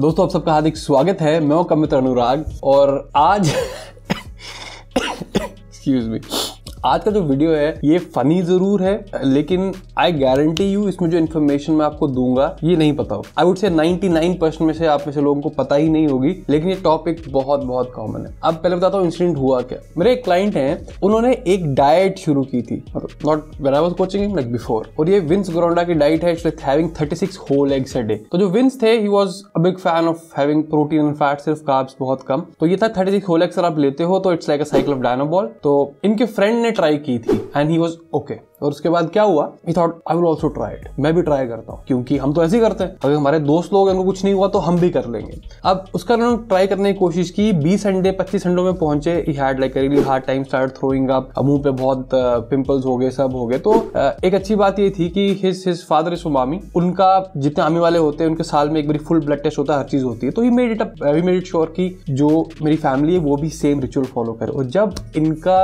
दोस्तों आप सबका हार्दिक स्वागत है मैं कमित अनुराग और आज एक्सक्यूज मी आज का जो वीडियो है ये फनी जरूर है लेकिन आई गारंटी यू इसमें जो इन्फॉर्मेशन मैं आपको दूंगा ये नहीं पता हो आई वुड से 99 परसेंट में से आप में से लोगों को पता ही नहीं होगी लेकिन ये टॉपिक बहुत बहुत कॉमन है अब पहले बताता हूँ इंसिडेंट हुआ क्या मेरे एक क्लाइंट हैं उन्होंने एक डाइट शुरू की थी not where I was coaching like before और ये विंस ग्रोंडा की डाइट है it's having thirty six whole eggs a day तो जो विंस थे he was a big fan of having protein and fat सिर्फ कार्ब्स बहुत कम तो ये था थर्टी सिक्स होल एग्स अगर आप लेते हो तो it's like a cycle of Dianabol तो इनके फ्रेंड ने ट्राई की थी एंड ही वॉज ओके और उसके बाद क्या हुआ he thought I will also try it मैं भी ट्राई करता हूँ क्योंकि हम तो ऐसे ही करते हैं अगर हमारे दोस्त लोग उनको कुछ नहीं हुआ तो हम भी कर लेंगे अब उसका उन्होंने ट्राई करने की कोशिश की बीस अंडे पच्चीस अंडों में पहुंचे he had like really hard time start throwing up मुंह पे बहुत पिंपल्स हो गए सब हो गए तो एक अच्छी बात ये थी कि हिज हिज फादर इज उमामी उनका जितने आर्मी वाले होते हैं उनके साल में एक बार फुल ब्लड टेस्ट होता है हर चीज होती है तो he made it he made it sure की जो मेरी फैमिली है वो भी सेम रिचुअल फॉलो करे और जब इनका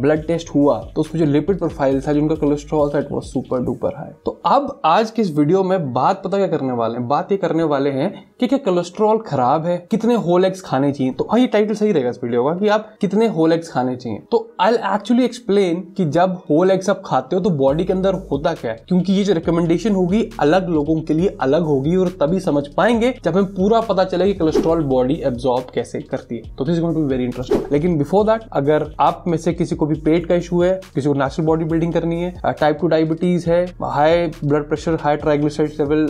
ब्लड टेस्ट हुआ तो उसमें जो लिपिड प्रोफाइल सेल्स है जिनका कोलेस्ट्रॉल था it was super duper high तो अब आज की इस वीडियो में बात पता क्या करने वाले हैं बात ये करने वाले हैं कि क्या कोलेस्ट्रॉल खराब है कितने होल एग्स खाने चाहिए तो हाँ, यही टाइटल सही रहेगा इस वीडियो का कि आप कितने होल एग्स खाने चाहिए तो आई एक्चुअली एक्सप्लेन कि जब होल एग्स आप खाते हो तो बॉडी के अंदर होता क्या है क्योंकि ये जो रिकमेंडेशन होगी अलग लोगों के लिए अलग होगी और तभी समझ पाएंगे जब हमें पूरा पता चले कि कोलेस्ट्रॉल बॉडी एब्जॉर्ब कैसे करती है तो this going to be very interesting लेकिन बिफोर दैट अगर आप में से किसी को भी पेट का इशू है किसी को नेचुरल बॉडी बिल्डिंग फास्टिंग करनी है टाइप टू डायबिटीज है high blood pressure high triglyceride level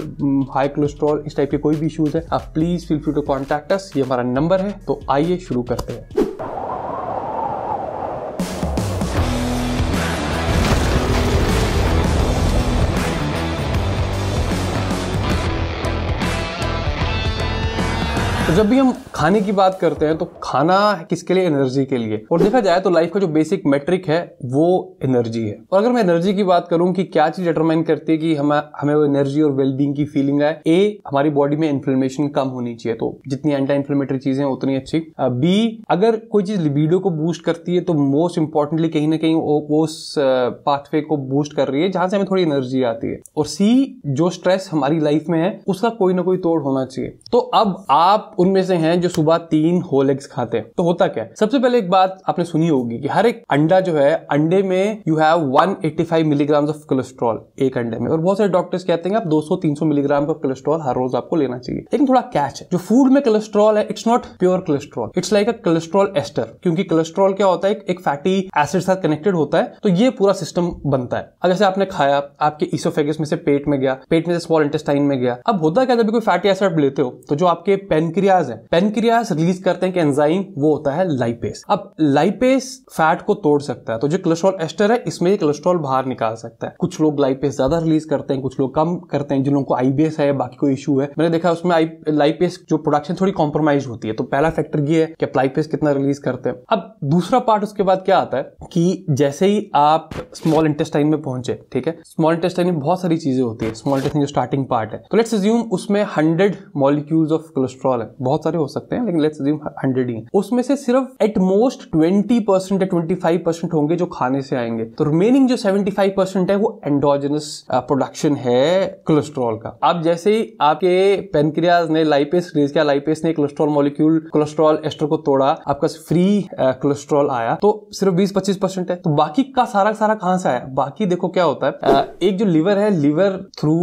high cholesterol इस टाइप के कोई भी इशूज है आप please feel free to contact us ये हमारा नंबर है तो आइए शुरू करते हैं तो जब भी हम खाने की बात करते हैं तो खाना है किसके लिए एनर्जी के लिए और देखा जाए तो लाइफ का जो बेसिक मेट्रिक है वो एनर्जी है और अगर मैं एनर्जी की बात करूं कि क्या चीज डिटरमाइन करती है कि हम हमें वो एनर्जी और वेलबींग की फीलिंग आए ए हमारी बॉडी में इन्फ्लेमेशन कम होनी चाहिए तो जितनी एंटी इन्फ्लेमेटरी चीजें उतनी अच्छी बी अगर कोई चीज लिबीडो को बूस्ट करती है तो मोस्ट इंपॉर्टेंटली कहीं ना कहीं वो उस पाथवे को बूस्ट कर रही है जहां से हमें थोड़ी एनर्जी आती है और सी जो स्ट्रेस हमारी लाइफ में है उसका कोई ना कोई तोड़ होना चाहिए तो अब आप उन हम में से हैं जो सुबह तीन होल एग्स खाते हैं तो होता क्या है सबसे पहले एक बात आपने सुनी होगी कि हर एक अंडा जो है अंडे में you have 185 milligram of cholesterol एक अंडे में और बहुत सारे डॉक्टर्स कहते हैं आप 200-300 मिलीग्राम का कोलेस्ट्रॉल हर रोज आपको लेना चाहिए लेकिन थोड़ा कैच है जो फूड में कोलेस्ट्रॉल है it's not pure cholesterol it's like a cholesterol ester क्योंकि कोलेस्ट्रॉल क्या होता है एक फैटी एसिड साथ कनेक्टेड होता है तो ये पूरा सिस्टम बनता है अगर से आपने खाया आपके इसोफेगस में से पेट में गया पेट में से स्मॉल इंटेस्टाइन में गया अब होता क्या जब कोई फैटी एसिड लेते हो तो जो आपके पेनक्रिया पेनक्रियाज है पेनक्रियाज रिलीज करते हैं कि एंजाइम वो होता है लाइपेस अब लाइपेस फैट को तोड़ सकता है तो जो कोलेस्ट्रॉल एस्टर है इसमें कोलेस्ट्रॉल बाहर निकाल सकता है कुछ लोग लाइपेस ज्यादा रिलीज करते हैं कुछ लोग कम करते हैं जिन लोगों को आईबीएस है बाकी कोई इशू है मैंने देखा उसमें लाइपेस जो प्रोडक्शन थोड़ी कॉम्प्रोमाइज होती है तो पहला फैक्टर ये है कि लाइपेस कितना रिलीज करते हैं अब दूसरा पार्ट उसके बाद क्या आता है कि जैसे ही आप स्मॉल इंटेस्टाइन में पहुंचे ठीक है स्मॉल इंटेस्टाइन में बहुत सारी चीजें होती है स्मॉल इंटेस्टाइन जो स्टार्टिंग पार्ट है तो लेट्स अज्यूम उसमें हंड्रेड मॉलिक्यूल्स ऑफ कोलेस्ट्रॉल है बहुत सारे हो सकते हैं लेकिन लेट्स हंड्रेड ही उसमें से सिर्फ एट मोस्ट ट्वेंटी परसेंट या ट्वेंटी फाइव परसेंट होंगे जो खाने से आएंगे तो रिमेनिंग जो सेवेंटी फाइव परसेंट है वो एंडोजनस प्रोडक्शन uh, है कोलेस्ट्रॉल का अब जैसे ही आपके पेनक्रियाज ने लाइपेस रिलीज किया लाइपेस ने कोलेस्ट्रॉल मॉलिक्यूल कोलेस्ट्रॉल एस्टर को तोड़ा आपका फ्री कोलेस्ट्रॉल आया तो सिर्फ बीस पच्चीस परसेंट है तो बाकी का सारा सारा कहां से आया बाकी देखो क्या होता है uh, एक जो लिवर है liver through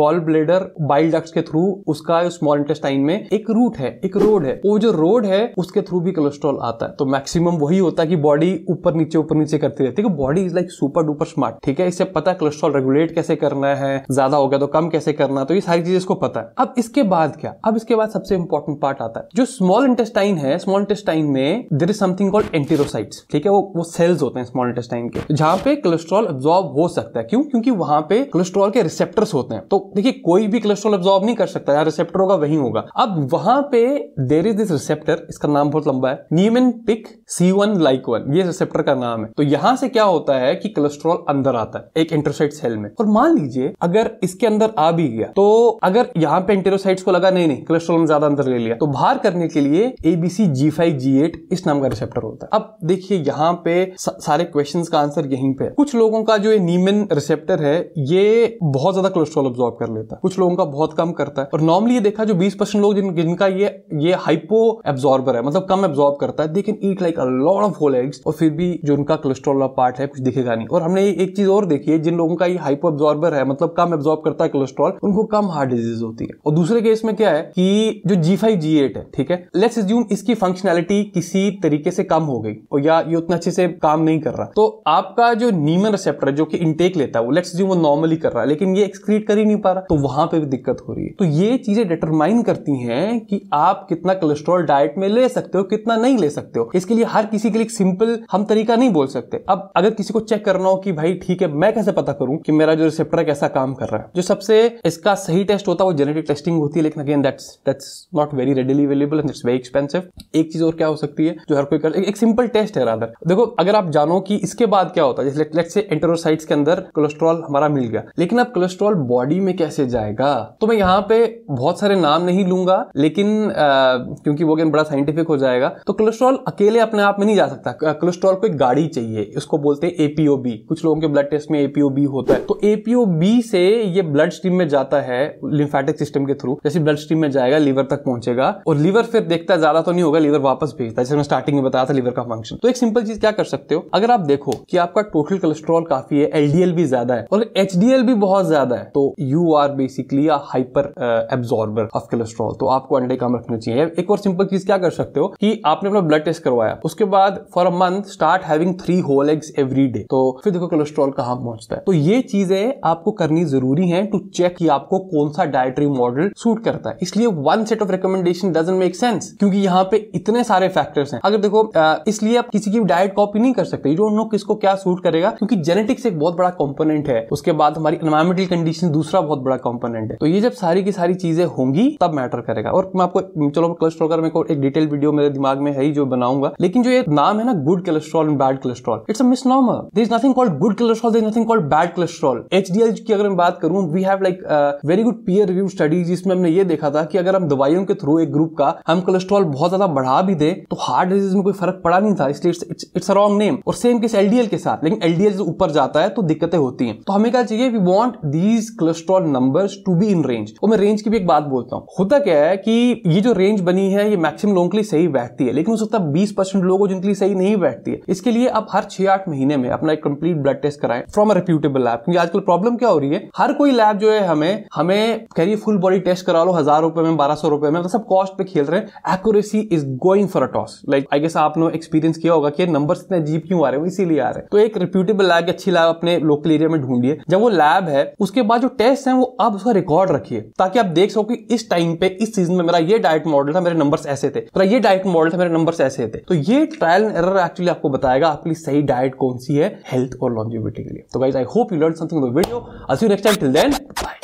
gall bladder bile duct के थ्रू उसका स्मॉल इंटेस्टाइन में एक रू रूट है एक रोड है वो जो रोड है उसके थ्रू भी कोलेस्ट्रॉल आता है तो मैक्सिमम वही होता है कि बॉडी ऊपर नीचे ऊपर नीचे करती रहती है body is like super duper smart ठीक है इसे पता कोलेस्ट्रॉल रेगुलेट कैसे करना है ज्यादा हो गया तो कम कैसे करना तो ये सारी चीजें इसको पता है अब इसके बाद क्या अब इसके बाद सबसे इंपॉर्टेंट पार्ट आता है जो स्मॉल इंटेस्टाइन है स्मॉल इंटेस्टाइन में there is something called enterocyte ठीक है वो वो सेल्स होते हैं स्मॉल इंटेस्टाइन के जहां पे कोलेस्ट्रॉल एब्जॉर्ब हो सकता है क्यों क्योंकि वहां पे कोलेस्ट्रॉल के रिसेप्टर्स होते हैं तो देखिए कोई भी कोलेस्ट्रॉल एब्जॉर्ब नहीं कर सकता यार रिसेप्टर होगा वही होगा अब वहां यहाँ पे देर इज दिस रिसेप्टर इसका नाम बहुत लंबा है Niemann Pick C one like one ये रिसेप्टर का नाम है तो यहाँ से क्या होता है कि कोलेस्ट्रॉल अंदर आता है एक इंटरसाइट सेल में और मान लीजिए अगर इसके अंदर आ भी गया तो अगर यहाँ पे इंटेरोसाइट को लगा नहीं नहीं कोलेस्ट्रोल ने ज्यादा अंदर ले लिया तो बाहर करने के लिए ABC G five G eight इस नाम का रिसेप्टर होता है अब देखिए यहाँ पे सारे क्वेश्चन का आंसर यहीं पे कुछ लोगों का जो ये नीमन रिसेप्टर है ये बहुत ज्यादा कोलेस्ट्रॉल ऑब्जॉर्व कर लेता है कुछ लोगों का बहुत कम करता है और नॉर्मली ये देखा जो बीस परसेंट लोग जिन, जिनका ये ये हाइपो एब्जॉर्बर है मतलब कम एब्जॉर्ब करता है they can eat like a lot of whole eggs और फिर भी जो उनका कोलेस्ट्रॉल वाला पार्ट है कुछ दिखेगा नहीं और हमने एक चीज और देखी है जिन लोगों का ये हाइपो एब्जॉर्बर है मतलब कम एब्जॉर्ब करता है कोलेस्ट्रॉल उनको कम हार्ट डिजीज होती है और दूसरे केस में क्या है कि जो जी फाइव जी एट है ठीक है लेट्स एज्यूम इसकी फंक्शनैलिटी किसी तरीके से कम हो गई और या ये उतना अच्छे से काम नहीं कर रहा तो आपका जो नीमन रिसेप्टर जो कि इनटेक लेता है वो लेट्स एज्यूम वो नॉर्मली कर रहा है लेकिन ये एक्सक्रीट कर ही नहीं पा रहा तो वहां पे भी दिक्कत हो रही है तो ये चीजें डिटरमाइन करती हैं कि आप कितना कोलेस्ट्रॉल डाइट में ले सकते हो कितना नहीं ले सकते हो इसके लिए हर किसी के लिए सिंपल हम तरीका नहीं बोल सकते अब अगर किसी को चेक करना हो कि भाई ठीक है मैं कैसे पता करूं कि मेरा जो रिसेप्टर कैसा काम कर रहा है जो सबसे इसका सही टेस्ट होता है वो जेनेटिक टेस्टिंग होती है लेकिन again that's that's not very readily available and it's very expensive एक चीज और क्या हो सकती है जो हर कोई कर एक सिंपल टेस्ट है रादर देखो अगर आप जानो कि इसके बाद क्या होता है लेट्स से एंटेरोसाइट्स के अंदर कोलेस्ट्रॉल हमारा मिल गया लेकिन अब कोलेस्ट्रॉल बॉडी में कैसे जाएगा तो मैं यहाँ पे बहुत सारे नाम नहीं लूंगा लेकिन लेकिन आ, क्योंकि वो गेम बड़ा साइंटिफिक हो जाएगा तो कोलेस्ट्रॉल अकेले अपने आप में नहीं जा सकता कोलेस्ट्रॉल को एक गाड़ी चाहिए इसको बोलते हैं एपीओ बी कुछ लोगों के ब्लड टेस्ट में एपीओ बी होता है तो एपीओ बी से ये ब्लड स्ट्रीम में जाता है लिम्फेटिक सिस्टम के थ्रू जैसे ब्लड स्ट्रीम में जाएगा लीवर तक पहुंचेगा और लीवर फिर देखता है ज्यादा तो नहीं होगा लीवर वापस भेजता है जैसे मैं स्टार्टिंग में बताया था लीवर का फंक्शन तो एक सिंपल चीज क्या कर सकते हो अगर आप देखो कि आपका टोटल कोलेस्ट्रॉल काफी है एलडीएल भी ज्यादा है और एचडीएल भी बहुत ज्यादा है तो you are basically hyper absorber of cholesterol तो आपको अंडे काम रखना चाहिए एक और सिंपल चीज क्या कर सकते हो कि आपने अपना ब्लड टेस्ट करवाया उसके बाद for a month start having three whole eggs every day तो फिर देखो कोलेस्ट्रॉल कहां पहुंचता है तो ये चीजें आपको करनी जरूरी है टू चेक कि आपको कौन सा डायटरी मॉडल सूट करता है इसलिए one set of recommendation doesn't make sense क्योंकि यहाँ पे इतने सारे फैक्टर्स हैं अगर देखो इसलिए आप किसी की डाइट कॉपी नहीं कर सकते यू डोंट नो किसको क्या सूट करेगा क्योंकि जेनेटिक्स एक बहुत बड़ा कॉम्पोनेंट है उसके बाद हमारी एनवायरमेंटल कंडीशन दूसरा बहुत बड़ा कॉम्पोनेंट है तो ये जब सारी की सारी चीजें होंगी तब मैटर करेगा और मैं आपको चलो कोलेस्ट्रॉल का मेरे को एक डिटेल वीडियो मेरे दिमाग में है ही जो बनाऊंगा लेकिन जो ये नाम है ना good cholesterol and bad cholesterol it's a misnomer there is nothing called good cholesterol there is nothing called bad cholesterol HDL की अगर मैं बात करूं we have like very good peer review studies जिसमें हमने ये देखा था कि अगर हम दवाइयों के थ्रू एक ग्रुप का हम कोलेस्ट्रॉल बहुत ज्यादा बढ़ा भी दे तो हार्ट डिजीज में कोई फर्क पड़ा नहीं था इसलिए इट्स अ रॉन्ग नेम और सेम केस एलडीएल के साथ लेकिन एलडीएल जो ऊपर जाता है तो दिक्कतें होती हैं तो हमें क्या चाहिए we want these cholesterol number to be in range और मैं रेंज की भी एक बात बोलता हूँ होता क्या है कि ये जो रेंज बनी है ये मैक्सिमम लोगों के लिए सही बैठती है लेकिन हो सकता है बीस परसेंट लोगों जिनके लिए सही नहीं बैठती है इसके लिए आप हर छह आठ महीने में अपना एक कंप्लीट ब्लड टेस्ट कराएं फ्रॉम अ रिप्यूटेबल लैब क्योंकि आजकल प्रॉब्लम क्या हो रही है हर कोई लैब जो है हमें हमें कह रही है फुल बॉडी टेस्ट करा लो हजार रुपए में बारह सौ रुपए में तो सब कॉस्ट पे खेल रहे हैं accuracy is going for a toss like I guess आपने एक्सपीरियंस किया होगा कि नंबर इतने अजीब क्यों आ रहे हैं इसीलिए आ रहे हैं तो एक रिप्यूटेबल लैब अच्छी लैब अपने लोकल एरिया में ढूंढिए जब वो लैब है उसके बाद जो टेस्ट है वो आप उसका रिकॉर्ड रखिए ताकि आप देख सको कि इस टाइम पे इस सीजन में मेरा मेरा ये डाइट मॉडल था मेरे नंबर्स ऐसे थे मेरा ये डाइट मॉडल था मेरे नंबर्स ऐसे थे तो ये ट्रायल एंड एरर एक्चुअली आपको बताएगा आपकी सही डाइट कौन सी है हेल्थ और लॉन्जिबिलिटी के लिए तो guys I hope you learn something video us you next time till then bye